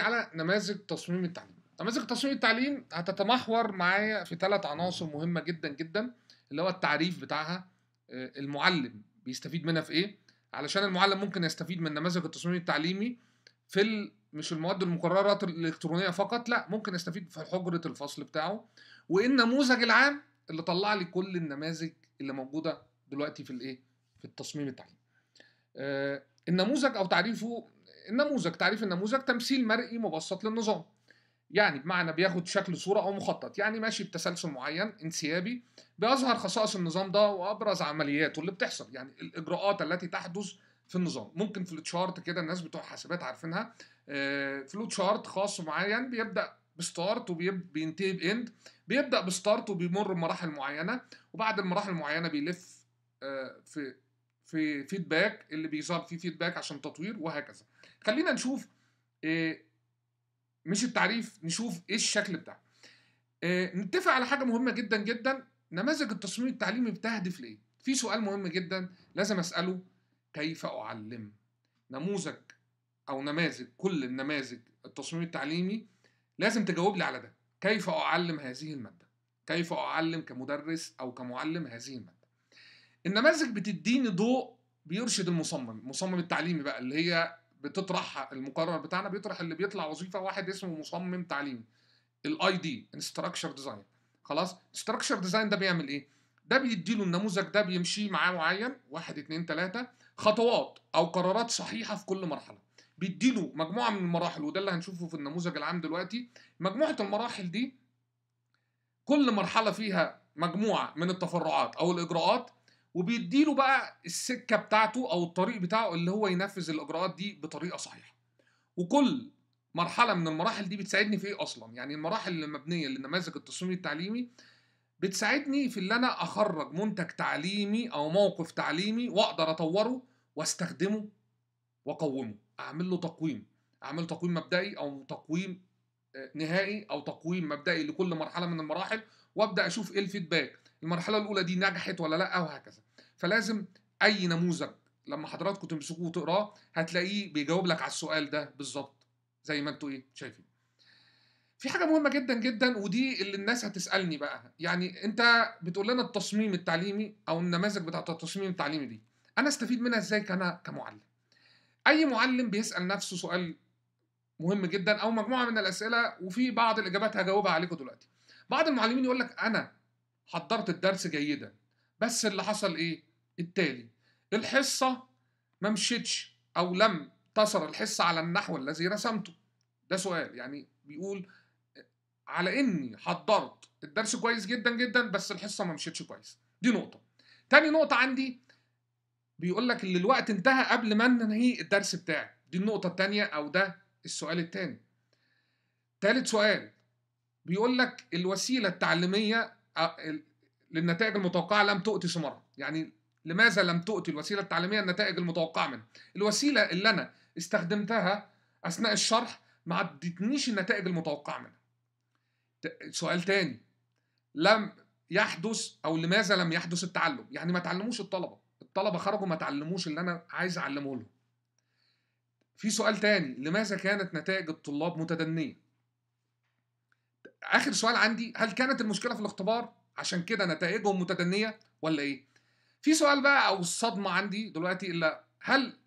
على نماذج تصميم التعليم نماذج تصميم التعليم هتتمحور معايا في ثلاث عناصر مهمه جدا جدا اللي هو التعريف بتاعها آه، المعلم بيستفيد منها في ايه علشان المعلم ممكن يستفيد من نماذج التصميم التعليمي في مش المواد المقررات الإلكترونية فقط لا ممكن يستفيد في حجرة الفصل بتاعه وإيه النموذج العام اللي طلع لي كل النماذج اللي موجودة دلوقتي في الإيه في التصميم التعليمي آه النموذج أو تعريفه النموذج تعريف النموذج تمثيل مرئي مبسط للنظام يعني بمعنى بياخد شكل صورة أو مخطط يعني ماشي بتسلسل معين انسيابي بيظهر خصائص النظام ده وأبرز عملياته اللي بتحصل يعني الإجراءات التي تحدث في النظام ممكن فلوت شارت كده الناس بتوع حاسبات عارفينها آه، فلوت شارت خاص معين بيبدأ بستارت وبينتهي باند بيبدأ بستارت وبيمر بمراحل معينة وبعد المراحل المعينة بيلف آه، في في فيدباك اللي بيظهر فيه فيدباك عشان تطوير وهكذا خلينا نشوف آه، مش التعريف نشوف ايه الشكل بتاعه آه، نتفق على حاجه مهمه جدا جدا نماذج التصميم التعليمي بتهدف لايه في سؤال مهم جدا لازم اساله كيف اعلم نموذج او نماذج كل النماذج التصميم التعليمي لازم تجاوب لي على ده كيف اعلم هذه الماده كيف اعلم كمدرس او كمعلم هذه الماده النماذج بتديني ضوء بيرشد المصمم المصمم التعليمي بقى اللي هي بتطرح المقرر بتاعنا بيطرح اللي بيطلع وظيفه واحد اسمه مصمم تعليمي الاي دي انستراكشر ديزاين خلاص انستراكشر ديزاين ده بيعمل ايه ده بيديله النموذج ده بيمشي معاه معين واحد اتنين تلاتة خطوات او قرارات صحيحه في كل مرحله بيديله مجموعه من المراحل وده اللي هنشوفه في النموذج العام دلوقتي مجموعه المراحل دي كل مرحله فيها مجموعه من التفرعات او الاجراءات وبيديله بقى السكه بتاعته او الطريق بتاعه اللي هو ينفذ الاجراءات دي بطريقه صحيحه وكل مرحله من المراحل دي بتساعدني في ايه اصلا يعني المراحل المبنيه للنماذج التصميم التعليمي بتساعدني في اللي انا اخرج منتج تعليمي او موقف تعليمي واقدر اطوره واستخدمه واقومه اعمل له تقويم اعمل تقويم مبدئي او تقويم آه، نهائي او تقويم مبدئي لكل مرحله من المراحل وابدا اشوف ايه الفيدباك المرحله الاولى دي نجحت ولا لا وهكذا فلازم اي نموذج لما حضراتكم تمسكوه وتقراه هتلاقيه بيجاوب لك على السؤال ده بالظبط زي ما انتوا ايه شايفين في حاجه مهمه جدا جدا ودي اللي الناس هتسالني بقى يعني انت بتقول لنا التصميم التعليمي او النماذج بتاعه التصميم التعليمي دي انا استفيد منها ازاي كانا كمعلم اي معلم بيسال نفسه سؤال مهم جدا او مجموعه من الاسئله وفي بعض الاجابات هجاوبها عليكم دلوقتي بعض المعلمين يقول لك انا حضرت الدرس جيدا بس اللي حصل ايه التالي الحصة ما مشيتش أو لم تصر الحصة على النحو الذي رسمته ده سؤال يعني بيقول على إني حضرت الدرس كويس جدا جدا بس الحصة ما مشيتش كويس دي نقطة تاني نقطة عندي بيقول لك اللي الوقت انتهى قبل ما ننهي الدرس بتاعي دي النقطة التانية أو ده السؤال التاني تالت سؤال بيقول لك الوسيلة التعليمية آه، للنتائج المتوقعة لم تؤتي ثمرها يعني لماذا لم تؤتي الوسيله التعليميه النتائج المتوقعه منها الوسيله اللي انا استخدمتها اثناء الشرح ما عدتنيش النتائج المتوقعه منها سؤال تاني لم يحدث او لماذا لم يحدث التعلم يعني ما تعلموش الطلبه الطلبه خرجوا ما تعلموش اللي انا عايز اعلمه لهم في سؤال تاني لماذا كانت نتائج الطلاب متدنيه اخر سؤال عندي هل كانت المشكله في الاختبار عشان كده نتائجهم متدنيه ولا ايه في سؤال بقى او الصدمه عندي دلوقتي الا هل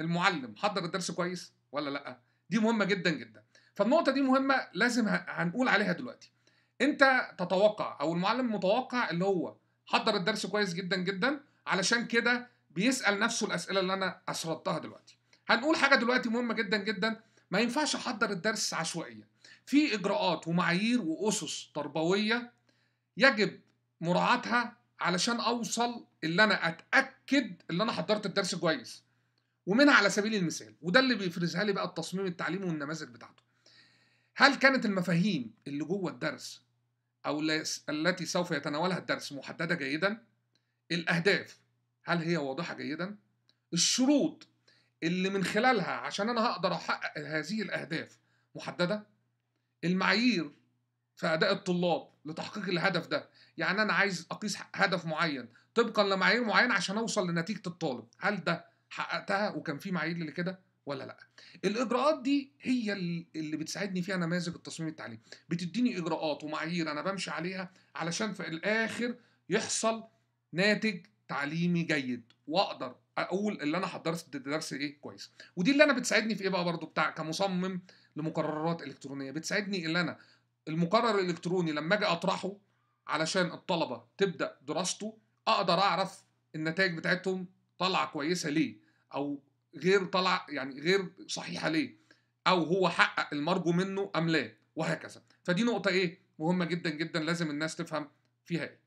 المعلم حضر الدرس كويس ولا لا دي مهمه جدا جدا فالنقطه دي مهمه لازم هنقول عليها دلوقتي انت تتوقع او المعلم متوقع اللي هو حضر الدرس كويس جدا جدا علشان كده بيسال نفسه الاسئله اللي انا اسردتها دلوقتي هنقول حاجه دلوقتي مهمه جدا جدا ما ينفعش احضر الدرس عشوائيا في اجراءات ومعايير واسس تربويه يجب مراعاتها علشان اوصل اللي انا اتاكد ان انا حضرت الدرس كويس ومنها على سبيل المثال وده اللي بيفرزها لي بقى التصميم التعليمي والنماذج بتاعته هل كانت المفاهيم اللي جوه الدرس او التي سوف يتناولها الدرس محدده جيدا الاهداف هل هي واضحه جيدا الشروط اللي من خلالها عشان انا هقدر احقق هذه الاهداف محدده المعايير في اداء الطلاب لتحقيق الهدف ده يعني انا عايز اقيس هدف معين طبقا لمعايير معينه عشان اوصل لنتيجه الطالب هل ده حققتها وكان في معايير لكده ولا لا الاجراءات دي هي اللي بتساعدني فيها نماذج التصميم التعليمي بتديني اجراءات ومعايير انا بمشي عليها علشان في الاخر يحصل ناتج تعليمي جيد واقدر اقول اللي انا حضرت درس ايه كويس ودي اللي انا بتساعدني في ايه بقى برضو بتاع كمصمم لمقررات الكترونيه بتساعدني اللي انا المقرر الالكتروني لما اجي اطرحه علشان الطلبه تبدا دراسته اقدر اعرف النتائج بتاعتهم طالعه كويسه ليه او غير طالعه يعني غير صحيحه ليه او هو حقق المرجو منه ام لا وهكذا فدي نقطه ايه مهمه جدا جدا لازم الناس تفهم فيها ايه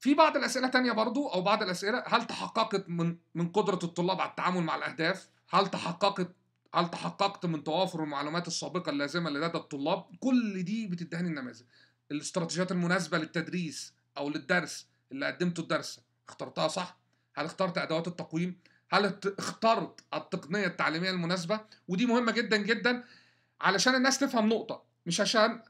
في بعض الاسئله تانية برضو او بعض الاسئله هل تحققت من من قدره الطلاب على التعامل مع الاهداف هل تحققت هل تحققت من توافر المعلومات السابقة اللازمة لدى الطلاب كل دي بتدهني النماذج الاستراتيجيات المناسبة للتدريس أو للدرس اللي قدمته الدرس اخترتها صح هل اخترت أدوات التقويم هل اخترت التقنية التعليمية المناسبة ودي مهمة جدا جدا علشان الناس تفهم نقطة مش عشان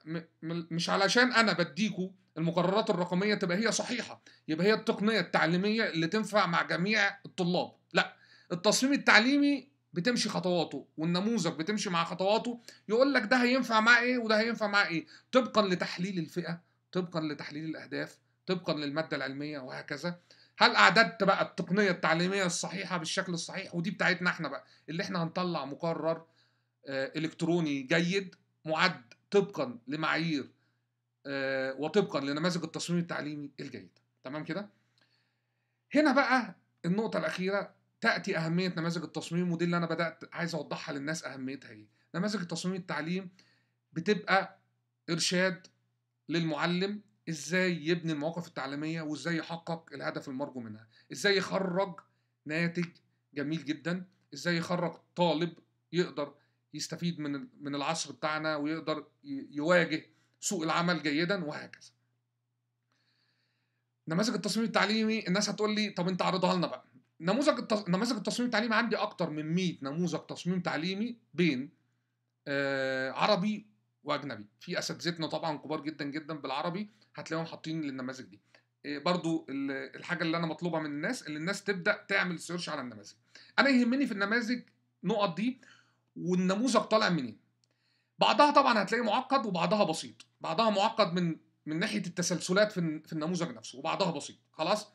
مش علشان أنا بديكوا المقررات الرقمية تبقى هي صحيحة يبقى هي التقنية التعليمية اللي تنفع مع جميع الطلاب لا التصميم التعليمي بتمشي خطواته والنموذج بتمشي مع خطواته يقول لك ده هينفع مع ايه وده هينفع مع ايه طبقا لتحليل الفئه طبقا لتحليل الاهداف طبقا للماده العلميه وهكذا هل اعددت بقى التقنيه التعليميه الصحيحه بالشكل الصحيح ودي بتاعتنا احنا بقى اللي احنا هنطلع مقرر آه، الكتروني جيد معد طبقا لمعايير آه، وطبقا لنماذج التصميم التعليمي الجيد تمام كده هنا بقى النقطه الاخيره تاتي اهميه نماذج التصميم ودي اللي انا بدات عايز اوضحها للناس اهميتها ايه نماذج التصميم التعليم بتبقى ارشاد للمعلم ازاي يبني المواقف التعليميه وازاي يحقق الهدف المرجو منها ازاي يخرج ناتج جميل جدا ازاي يخرج طالب يقدر يستفيد من من العصر بتاعنا ويقدر يواجه سوق العمل جيدا وهكذا نماذج التصميم التعليمي الناس هتقول لي طب انت عرضها لنا بقى نموذج التص... نماذج التصميم التعليمي عندي اكتر من 100 نموذج تصميم تعليمي بين آه عربي واجنبي في اساتذتنا طبعا كبار جدا جدا بالعربي هتلاقيهم حاطين للنماذج دي آه، برضو الحاجه اللي انا مطلوبه من الناس ان الناس تبدا تعمل سيرش على النماذج انا يهمني في النماذج نقط دي والنموذج طالع منين بعضها طبعا هتلاقي معقد وبعضها بسيط بعضها معقد من من ناحيه التسلسلات في النموذج نفسه وبعضها بسيط خلاص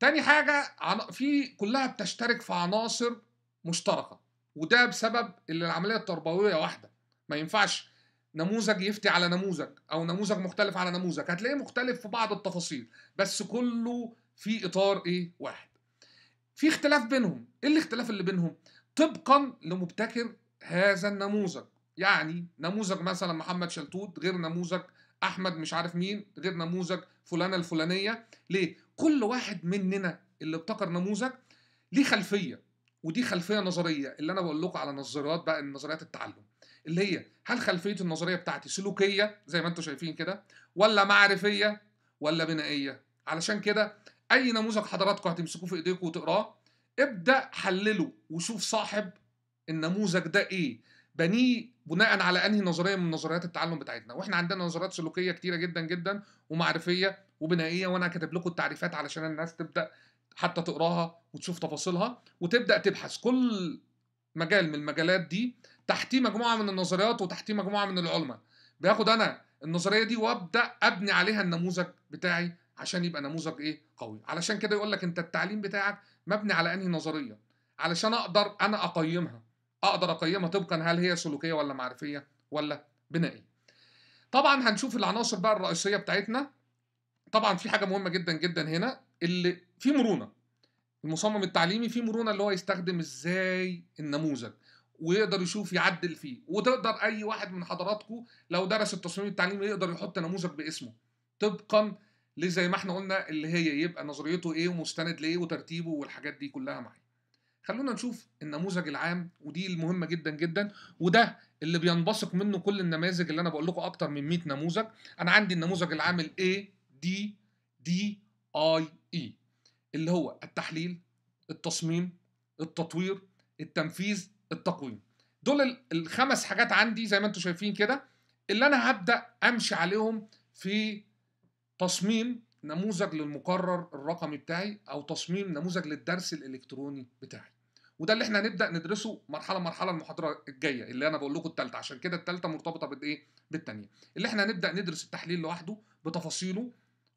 تاني حاجة في كلها بتشترك في عناصر مشتركة وده بسبب ان العملية التربوية واحدة ما ينفعش نموذج يفتي على نموذج او نموذج مختلف على نموذج هتلاقيه مختلف في بعض التفاصيل بس كله في اطار ايه واحد في اختلاف بينهم ايه الاختلاف اللي بينهم طبقا لمبتكر هذا النموذج يعني نموذج مثلا محمد شلتوت غير نموذج احمد مش عارف مين غير نموذج فلانه الفلانيه ليه كل واحد مننا اللي ابتكر نموذج ليه خلفيه ودي خلفيه نظريه اللي انا بقول لكم على نظريات بقى نظريات التعلم اللي هي هل خلفيه النظريه بتاعتي سلوكيه زي ما انتم شايفين كده ولا معرفيه ولا بنائيه علشان كده اي نموذج حضراتكم هتمسكوه في ايديكم وتقراه ابدا حلله وشوف صاحب النموذج ده ايه بنيه بناء على انهي نظريه من نظريات التعلم بتاعتنا واحنا عندنا نظريات سلوكيه كتيره جدا جدا ومعرفيه وبنائيه وانا كاتب لكم التعريفات علشان الناس تبدا حتى تقراها وتشوف تفاصيلها وتبدا تبحث كل مجال من المجالات دي تحتيه مجموعه من النظريات وتحتيه مجموعه من العلماء باخد انا النظريه دي وابدا ابني عليها النموذج بتاعي عشان يبقى نموذج ايه قوي علشان كده يقول لك انت التعليم بتاعك مبني على انهي نظريه علشان اقدر انا اقيمها اقدر اقيمها طبقا هل هي سلوكيه ولا معرفيه ولا بنائيه طبعا هنشوف العناصر بقى الرئيسيه بتاعتنا طبعا في حاجه مهمه جدا جدا هنا اللي في مرونه المصمم التعليمي في مرونه اللي هو يستخدم ازاي النموذج ويقدر يشوف يعدل فيه وتقدر اي واحد من حضراتكم لو درس التصميم التعليمي يقدر يحط نموذج باسمه طبقا لزي ما احنا قلنا اللي هي يبقى نظريته ايه ومستند لايه وترتيبه والحاجات دي كلها معايا خلونا نشوف النموذج العام ودي المهمه جدا جدا وده اللي بينبثق منه كل النماذج اللي انا بقول لكم اكتر من 100 نموذج انا عندي النموذج العام الاي دي دي اي اي اللي هو التحليل التصميم التطوير التنفيذ التقويم دول الخمس حاجات عندي زي ما انتم شايفين كده اللي انا هبدا امشي عليهم في تصميم نموذج للمقرر الرقمي بتاعي او تصميم نموذج للدرس الالكتروني بتاعي وده اللي احنا هنبدا ندرسه مرحله مرحله المحاضره الجايه اللي انا بقول لكم الثالثه عشان كده الثالثه مرتبطه بالايه بالثانيه اللي احنا هنبدا ندرس التحليل لوحده بتفاصيله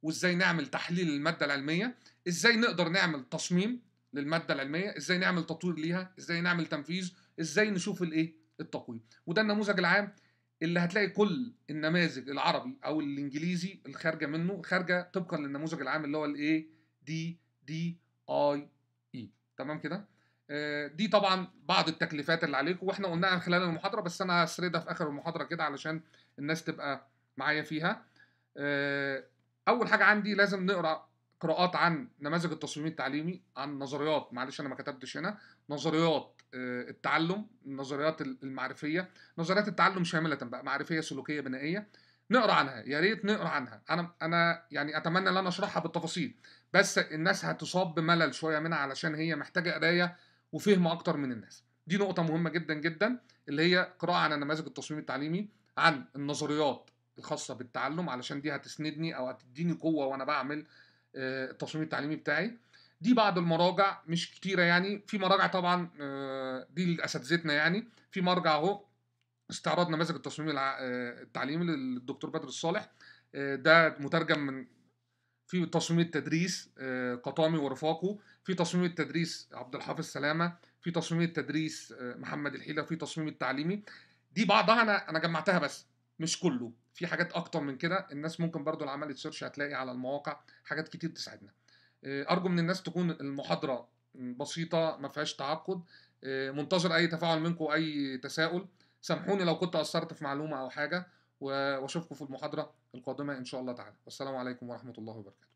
وازاي نعمل تحليل للماده العلميه ازاي نقدر نعمل تصميم للماده العلميه ازاي نعمل تطوير ليها ازاي نعمل تنفيذ ازاي نشوف الايه التقويم وده النموذج العام اللي هتلاقي كل النماذج العربي او الانجليزي الخارجه منه خارجه طبقا للنموذج العام اللي هو الايه دي دي اي اي تمام كده آه، دي طبعا بعض التكليفات اللي عليكم واحنا قلناها خلال المحاضره بس انا هسردها في اخر المحاضره كده علشان الناس تبقى معايا فيها آه، اول حاجه عندي لازم نقرا قراءات عن نماذج التصميم التعليمي عن نظريات معلش انا ما كتبتش هنا نظريات آه، التعلم النظريات المعرفيه نظريات التعلم شامله بقى معرفيه سلوكيه بنائيه نقرا عنها يا ريت نقرا عنها انا انا يعني اتمنى ان انا اشرحها بالتفاصيل بس الناس هتصاب بملل شويه منها علشان هي محتاجه قرايه وفهم اكتر من الناس دي نقطه مهمه جدا جدا اللي هي قراءه عن نماذج التصميم التعليمي عن النظريات الخاصه بالتعلم علشان دي هتسندني او هتديني قوه وانا بعمل آه، التصميم التعليمي بتاعي دي بعض المراجع مش كتيره يعني في مراجع طبعا آه، دي لاساتذتنا يعني في مرجع اهو استعراض نماذج التصميم آه، التعليمي للدكتور بدر الصالح ده مترجم من في تصميم التدريس قطامي ورفاقه في تصميم التدريس عبد الحافظ سلامه في تصميم التدريس آه، محمد الحيله في تصميم التعليمي دي بعضها انا انا جمعتها بس مش كله في حاجات اكتر من كده الناس ممكن برضو لو عملت سيرش هتلاقي على المواقع حاجات كتير تساعدنا آه، ارجو من الناس تكون المحاضره بسيطه ما فيهاش تعقد آه، منتظر اي تفاعل منكم اي تساؤل سامحوني لو كنت قصرت في معلومه او حاجه واشوفكم في المحاضره القادمه ان شاء الله تعالى والسلام عليكم ورحمه الله وبركاته